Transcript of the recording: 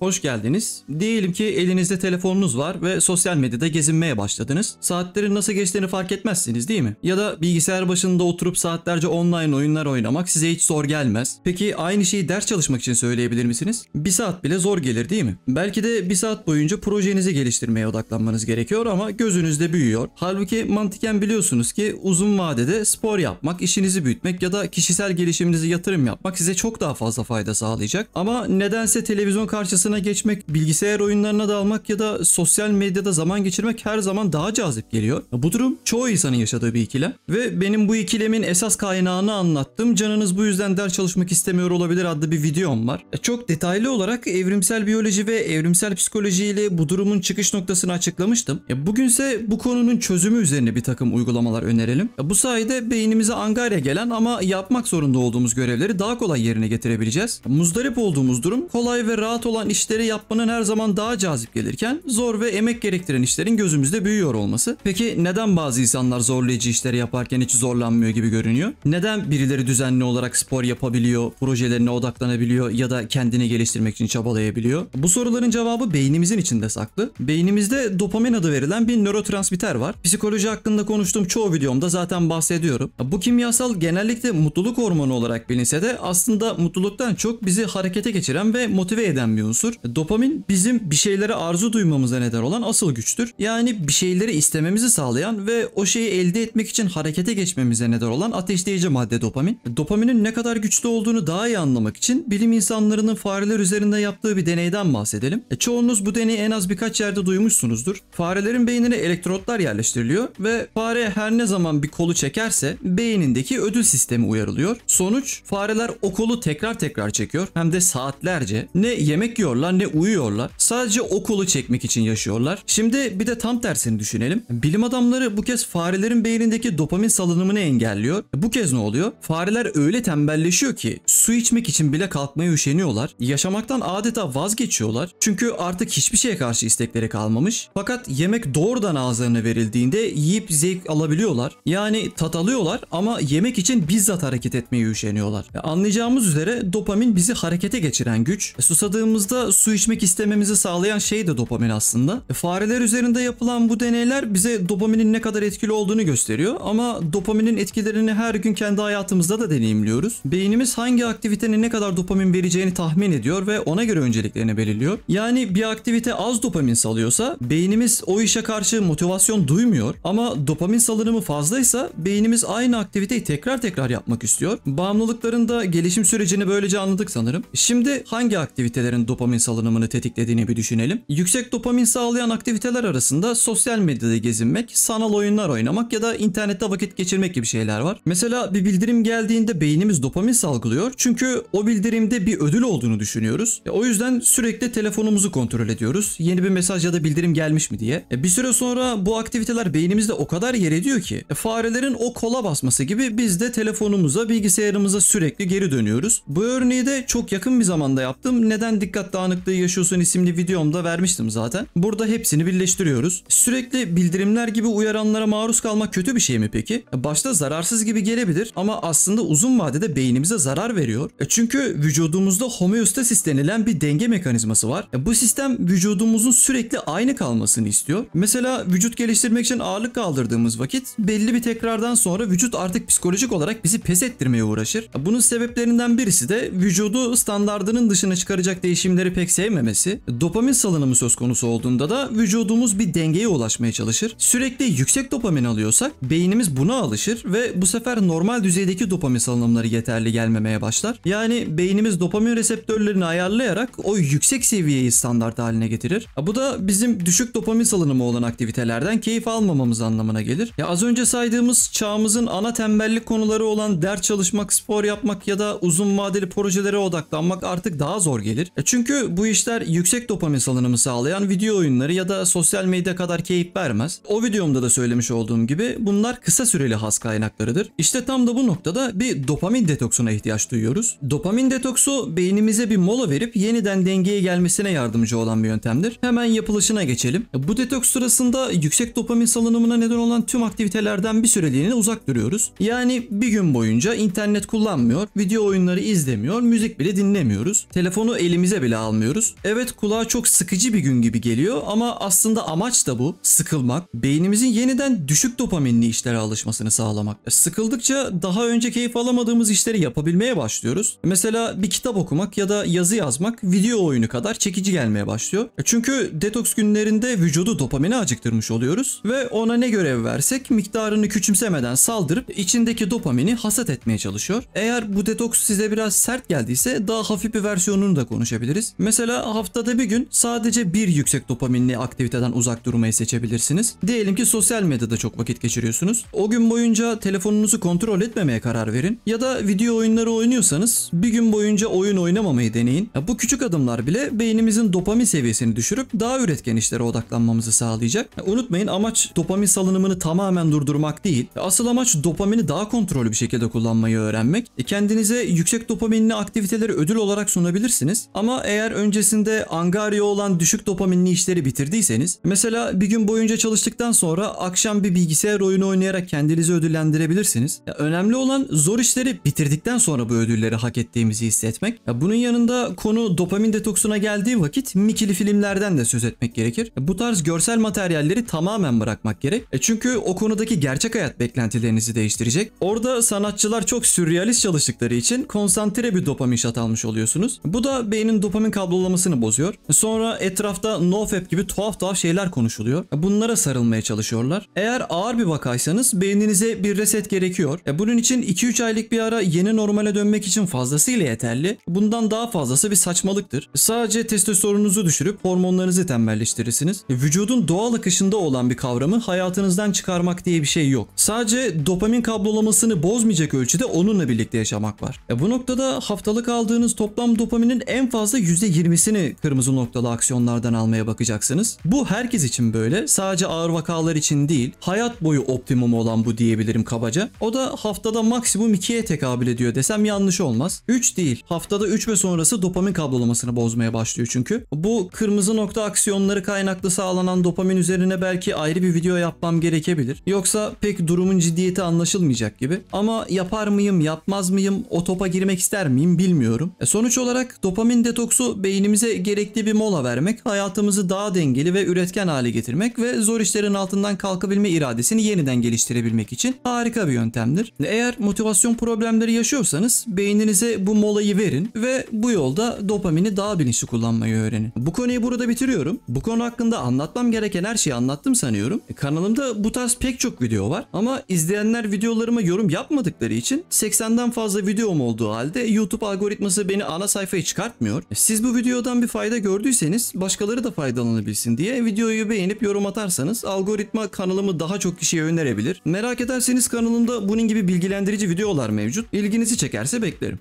Hoş geldiniz. Diyelim ki elinizde telefonunuz var ve sosyal medyada gezinmeye başladınız. Saatlerin nasıl geçtiğini fark etmezsiniz değil mi? Ya da bilgisayar başında oturup saatlerce online oyunlar oynamak size hiç zor gelmez. Peki aynı şeyi ders çalışmak için söyleyebilir misiniz? Bir saat bile zor gelir değil mi? Belki de bir saat boyunca projenizi geliştirmeye odaklanmanız gerekiyor ama gözünüzde büyüyor. Halbuki mantıken biliyorsunuz ki uzun vadede spor yapmak, işinizi büyütmek ya da kişisel gelişiminizi yatırım yapmak size çok daha fazla fayda sağlayacak. Ama nedense televizyon karşısında dünyasına geçmek, bilgisayar oyunlarına dalmak ya da sosyal medyada zaman geçirmek her zaman daha cazip geliyor. Bu durum çoğu insanın yaşadığı bir ikilem ve benim bu ikilemin esas kaynağını anlattım. Canınız bu yüzden ders çalışmak istemiyor olabilir adlı bir videom var. E, çok detaylı olarak evrimsel biyoloji ve evrimsel psikoloji ile bu durumun çıkış noktasını açıklamıştım. E, bugünse bu konunun çözümü üzerine bir takım uygulamalar önerelim. E, bu sayede beynimize angarya gelen ama yapmak zorunda olduğumuz görevleri daha kolay yerine getirebileceğiz. Muzdarip olduğumuz durum kolay ve rahat olan iş işleri yapmanın her zaman daha cazip gelirken zor ve emek gerektiren işlerin gözümüzde büyüyor olması. Peki neden bazı insanlar zorlayıcı işleri yaparken hiç zorlanmıyor gibi görünüyor? Neden birileri düzenli olarak spor yapabiliyor, projelerine odaklanabiliyor ya da kendini geliştirmek için çabalayabiliyor? Bu soruların cevabı beynimizin içinde saklı. Beynimizde dopamin adı verilen bir nörotransmitter var. Psikoloji hakkında konuştuğum çoğu videomda zaten bahsediyorum. Bu kimyasal genellikle mutluluk hormonu olarak bilinse de aslında mutluluktan çok bizi harekete geçiren ve motive eden bir unsur oluşur. Dopamin bizim bir şeylere arzu duymamıza neden olan asıl güçtür. Yani bir şeyleri istememizi sağlayan ve o şeyi elde etmek için harekete geçmemize neden olan ateşleyici madde dopamin. Dopaminin ne kadar güçlü olduğunu daha iyi anlamak için bilim insanlarının fareler üzerinde yaptığı bir deneyden bahsedelim. E, çoğunuz bu deneyi en az birkaç yerde duymuşsunuzdur. Farelerin beynine elektrotlar yerleştiriliyor ve fare her ne zaman bir kolu çekerse beynindeki ödül sistemi uyarılıyor. Sonuç fareler o kolu tekrar tekrar çekiyor hem de saatlerce. Ne yemek yiyorlar yatmıyorlar ne uyuyorlar. Sadece okulu çekmek için yaşıyorlar. Şimdi bir de tam tersini düşünelim. Bilim adamları bu kez farelerin beynindeki dopamin salınımını engelliyor. Bu kez ne oluyor? Fareler öyle tembelleşiyor ki su içmek için bile kalkmaya üşeniyorlar. Yaşamaktan adeta vazgeçiyorlar. Çünkü artık hiçbir şeye karşı istekleri kalmamış. Fakat yemek doğrudan ağızlarına verildiğinde yiyip zevk alabiliyorlar. Yani tat alıyorlar ama yemek için bizzat hareket etmeyi üşeniyorlar. Anlayacağımız üzere dopamin bizi harekete geçiren güç. Susadığımızda da su içmek istememizi sağlayan şey de dopamin aslında. E, fareler üzerinde yapılan bu deneyler bize dopaminin ne kadar etkili olduğunu gösteriyor ama dopaminin etkilerini her gün kendi hayatımızda da deneyimliyoruz. Beynimiz hangi aktivitenin ne kadar dopamin vereceğini tahmin ediyor ve ona göre önceliklerini belirliyor. Yani bir aktivite az dopamin salıyorsa beynimiz o işe karşı motivasyon duymuyor ama dopamin salınımı fazlaysa beynimiz aynı aktiviteyi tekrar tekrar yapmak istiyor. Bağımlılıkların da gelişim sürecini böylece anladık sanırım. Şimdi hangi aktivitelerin dopamin dopamin salınımını tetiklediğini bir düşünelim. Yüksek dopamin sağlayan aktiviteler arasında sosyal medyada gezinmek, sanal oyunlar oynamak ya da internette vakit geçirmek gibi şeyler var. Mesela bir bildirim geldiğinde beynimiz dopamin salgılıyor çünkü o bildirimde bir ödül olduğunu düşünüyoruz. E, o yüzden sürekli telefonumuzu kontrol ediyoruz. Yeni bir mesaj ya da bildirim gelmiş mi diye. E, bir süre sonra bu aktiviteler beynimizde o kadar yer ediyor ki e, farelerin o kola basması gibi biz de telefonumuza, bilgisayarımıza sürekli geri dönüyoruz. Bu örneği de çok yakın bir zamanda yaptım. Neden dikkatli? dağınıklığı yaşıyorsun isimli videomda vermiştim zaten. Burada hepsini birleştiriyoruz. Sürekli bildirimler gibi uyaranlara maruz kalmak kötü bir şey mi peki? Başta zararsız gibi gelebilir ama aslında uzun vadede beynimize zarar veriyor. E çünkü vücudumuzda homeostasis denilen bir denge mekanizması var. E bu sistem vücudumuzun sürekli aynı kalmasını istiyor. Mesela vücut geliştirmek için ağırlık kaldırdığımız vakit belli bir tekrardan sonra vücut artık psikolojik olarak bizi pes ettirmeye uğraşır. E bunun sebeplerinden birisi de vücudu standartının dışına çıkaracak değişimleri bunları pek sevmemesi, dopamin salınımı söz konusu olduğunda da vücudumuz bir dengeye ulaşmaya çalışır. Sürekli yüksek dopamin alıyorsak beynimiz buna alışır ve bu sefer normal düzeydeki dopamin salınımları yeterli gelmemeye başlar. Yani beynimiz dopamin reseptörlerini ayarlayarak o yüksek seviyeyi standart haline getirir. Bu da bizim düşük dopamin salınımı olan aktivitelerden keyif almamamız anlamına gelir. Ya az önce saydığımız çağımızın ana tembellik konuları olan ders çalışmak, spor yapmak ya da uzun vadeli projelere odaklanmak artık daha zor gelir. E, çünkü çünkü bu işler yüksek dopamin salınımı sağlayan video oyunları ya da sosyal medya kadar keyif vermez. O videomda da söylemiş olduğum gibi bunlar kısa süreli has kaynaklarıdır. İşte tam da bu noktada bir dopamin detoksuna ihtiyaç duyuyoruz. Dopamin detoksu beynimize bir mola verip yeniden dengeye gelmesine yardımcı olan bir yöntemdir. Hemen yapılışına geçelim. Bu detoks sırasında yüksek dopamin salınımına neden olan tüm aktivitelerden bir süreliğine uzak duruyoruz. Yani bir gün boyunca internet kullanmıyor, video oyunları izlemiyor, müzik bile dinlemiyoruz. Telefonu elimize bile al almıyoruz. Evet kulağa çok sıkıcı bir gün gibi geliyor ama aslında amaç da bu. Sıkılmak, beynimizin yeniden düşük dopaminli işlere alışmasını sağlamak. Sıkıldıkça daha önce keyif alamadığımız işleri yapabilmeye başlıyoruz. Mesela bir kitap okumak ya da yazı yazmak video oyunu kadar çekici gelmeye başlıyor. E çünkü detoks günlerinde vücudu dopamini acıktırmış oluyoruz ve ona ne görev versek miktarını küçümsemeden saldırıp içindeki dopamini hasat etmeye çalışıyor. Eğer bu detoks size biraz sert geldiyse daha hafif bir versiyonunu da konuşabiliriz. Mesela haftada bir gün sadece bir yüksek dopaminli aktiviteden uzak durmayı seçebilirsiniz. Diyelim ki sosyal medyada çok vakit geçiriyorsunuz. O gün boyunca telefonunuzu kontrol etmemeye karar verin. Ya da video oyunları oynuyorsanız bir gün boyunca oyun oynamamayı deneyin. Ya bu küçük adımlar bile beynimizin dopamin seviyesini düşürüp daha üretken işlere odaklanmamızı sağlayacak. Ya unutmayın amaç dopamin salınımını tamamen durdurmak değil. Asıl amaç dopamini daha kontrollü bir şekilde kullanmayı öğrenmek. E kendinize yüksek dopaminli aktiviteleri ödül olarak sunabilirsiniz. Ama eğer eğer öncesinde angarya olan düşük dopaminli işleri bitirdiyseniz mesela bir gün boyunca çalıştıktan sonra akşam bir bilgisayar oyunu oynayarak kendinizi ödüllendirebilirsiniz. Ya önemli olan zor işleri bitirdikten sonra bu ödülleri hak ettiğimizi hissetmek. Ya bunun yanında konu dopamin detoksuna geldiği vakit mikili filmlerden de söz etmek gerekir. Ya bu tarz görsel materyalleri tamamen bırakmak gerek. E çünkü o konudaki gerçek hayat beklentilerinizi değiştirecek. Orada sanatçılar çok sürrealist çalıştıkları için konsantre bir dopamin şat almış oluyorsunuz. Bu da beynin dopamin kablolamasını bozuyor. Sonra etrafta nofap gibi tuhaf tuhaf şeyler konuşuluyor. Bunlara sarılmaya çalışıyorlar. Eğer ağır bir vakaysanız beyninize bir reset gerekiyor. E, bunun için 2-3 aylık bir ara yeni normale dönmek için fazlasıyla yeterli. Bundan daha fazlası bir saçmalıktır. Sadece testosteronunuzu düşürüp hormonlarınızı tembelleştirirsiniz. E, vücudun doğal akışında olan bir kavramı hayatınızdan çıkarmak diye bir şey yok. Sadece dopamin kablolamasını bozmayacak ölçüde onunla birlikte yaşamak var. E, bu noktada haftalık aldığınız toplam dopaminin en fazla %20'sini kırmızı noktalı aksiyonlardan almaya bakacaksınız. Bu herkes için böyle. Sadece ağır vakalar için değil. Hayat boyu optimum olan bu diyebilirim kabaca. O da haftada maksimum 2'ye tekabül ediyor desem yanlış olmaz. 3 değil. Haftada 3 ve sonrası dopamin kablolamasını bozmaya başlıyor çünkü. Bu kırmızı nokta aksiyonları kaynaklı sağlanan dopamin üzerine belki ayrı bir video yapmam gerekebilir. Yoksa pek durumun ciddiyeti anlaşılmayacak gibi. Ama yapar mıyım, yapmaz mıyım, o topa girmek ister miyim bilmiyorum. E sonuç olarak dopamin detoksu konu beynimize gerekli bir mola vermek, hayatımızı daha dengeli ve üretken hale getirmek ve zor işlerin altından kalkabilme iradesini yeniden geliştirebilmek için harika bir yöntemdir. Eğer motivasyon problemleri yaşıyorsanız beyninize bu molayı verin ve bu yolda dopamini daha bilinçli kullanmayı öğrenin. Bu konuyu burada bitiriyorum. Bu konu hakkında anlatmam gereken her şeyi anlattım sanıyorum. E, kanalımda bu tarz pek çok video var ama izleyenler videolarıma yorum yapmadıkları için 80'den fazla videom olduğu halde YouTube algoritması beni ana sayfaya çıkartmıyor. Siz siz bu videodan bir fayda gördüyseniz başkaları da faydalanabilsin diye videoyu beğenip yorum atarsanız algoritma kanalımı daha çok kişiye önerebilir. Merak ederseniz kanalımda bunun gibi bilgilendirici videolar mevcut. İlginizi çekerse beklerim.